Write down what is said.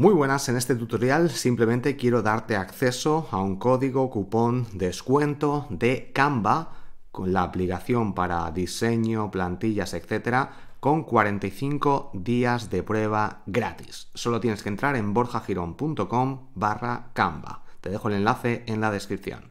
Muy buenas, en este tutorial simplemente quiero darte acceso a un código cupón descuento de Canva, con la aplicación para diseño, plantillas, etcétera, con 45 días de prueba gratis. Solo tienes que entrar en borjagirón.com barra Canva. Te dejo el enlace en la descripción.